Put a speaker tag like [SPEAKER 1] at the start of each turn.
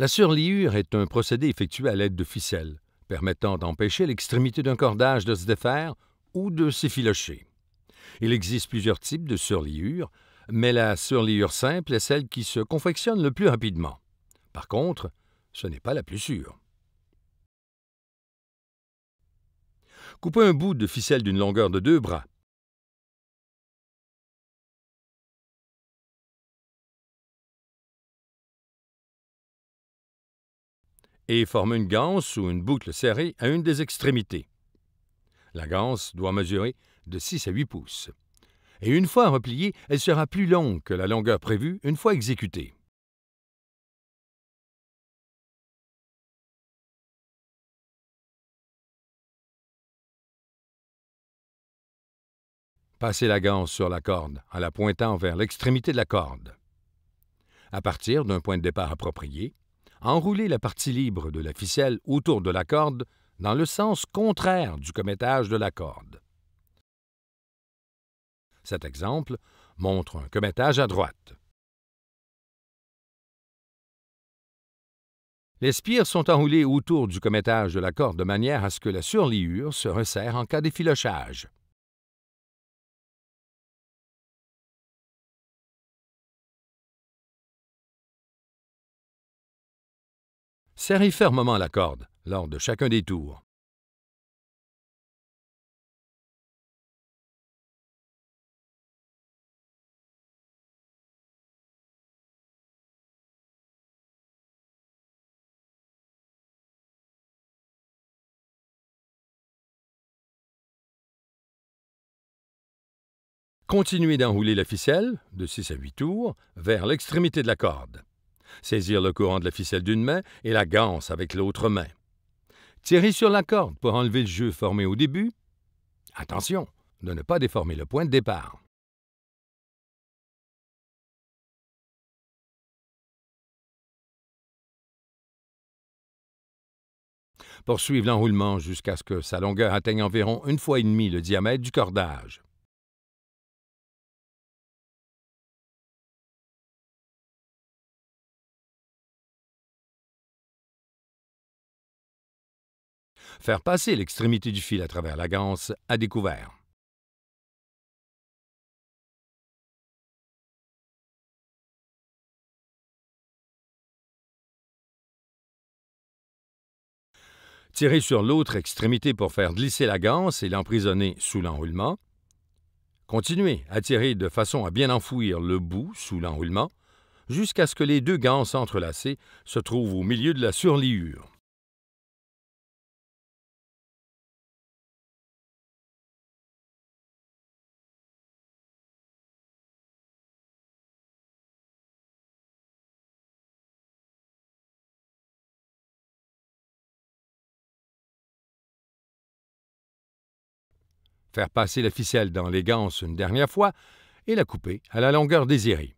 [SPEAKER 1] La surliure est un procédé effectué à l'aide de ficelles, permettant d'empêcher l'extrémité d'un cordage de se défaire ou de s'effilocher. Il existe plusieurs types de surliures, mais la surliure simple est celle qui se confectionne le plus rapidement. Par contre, ce n'est pas la plus sûre.
[SPEAKER 2] Coupez un bout de ficelle d'une longueur de deux bras,
[SPEAKER 1] et forme une ganse ou une boucle serrée à une des extrémités. La ganse doit mesurer de 6 à 8 pouces. Et une fois repliée, elle sera plus longue que la longueur prévue une fois exécutée.
[SPEAKER 2] Passez la ganse sur
[SPEAKER 1] la corde en la pointant vers l'extrémité de la corde. À partir d'un point de départ approprié, enrouler la partie libre de la ficelle autour de la corde dans le sens contraire du commettage de la corde. Cet
[SPEAKER 2] exemple montre un commettage à droite. Les spires sont enroulées autour du commettage de la corde de manière à ce que la surliure se resserre en cas d'effilochage.
[SPEAKER 3] serrez fermement la corde lors de chacun des tours.
[SPEAKER 2] Continuez
[SPEAKER 1] d'enrouler la ficelle de 6 à 8 tours vers l'extrémité de la corde saisir le courant de la ficelle d'une main et la ganse avec l'autre main. Tirer sur la corde pour enlever le jeu formé au début. Attention de ne pas déformer le point de départ.
[SPEAKER 2] Poursuivre l'enroulement jusqu'à ce que sa longueur atteigne environ une fois et demie le diamètre du cordage.
[SPEAKER 3] faire passer l'extrémité du fil à travers la ganse à découvert.
[SPEAKER 1] Tirer sur l'autre extrémité pour faire glisser la ganse et l'emprisonner sous l'enroulement. Continuez à tirer de façon à bien enfouir le bout sous l'enroulement jusqu'à ce que les deux ganses entrelacées se trouvent au milieu de la surliure.
[SPEAKER 2] faire passer la ficelle dans l'élégance une dernière fois et la couper à la longueur désirée.